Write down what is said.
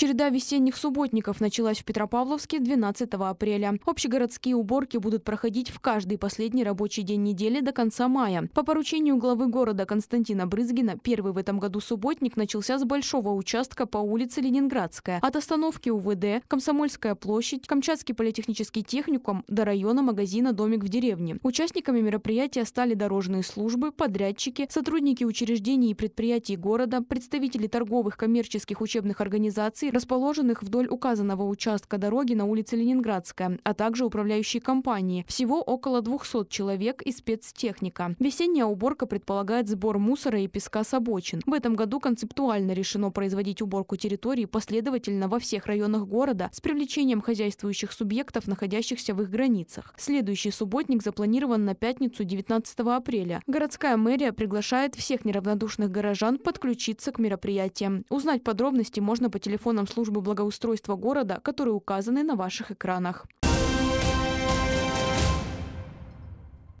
Череда весенних субботников началась в Петропавловске 12 апреля. Общегородские уборки будут проходить в каждый последний рабочий день недели до конца мая. По поручению главы города Константина Брызгина, первый в этом году субботник начался с большого участка по улице Ленинградская. От остановки УВД, Комсомольская площадь, Камчатский политехнический техникум до района магазина «Домик в деревне». Участниками мероприятия стали дорожные службы, подрядчики, сотрудники учреждений и предприятий города, представители торговых, коммерческих, учебных организаций, расположенных вдоль указанного участка дороги на улице Ленинградская, а также управляющей компании. Всего около 200 человек и спецтехника. Весенняя уборка предполагает сбор мусора и песка с обочин. В этом году концептуально решено производить уборку территории последовательно во всех районах города с привлечением хозяйствующих субъектов, находящихся в их границах. Следующий субботник запланирован на пятницу 19 апреля. Городская мэрия приглашает всех неравнодушных горожан подключиться к мероприятиям. Узнать подробности можно по телефону службы благоустройства города, которые указаны на ваших экранах.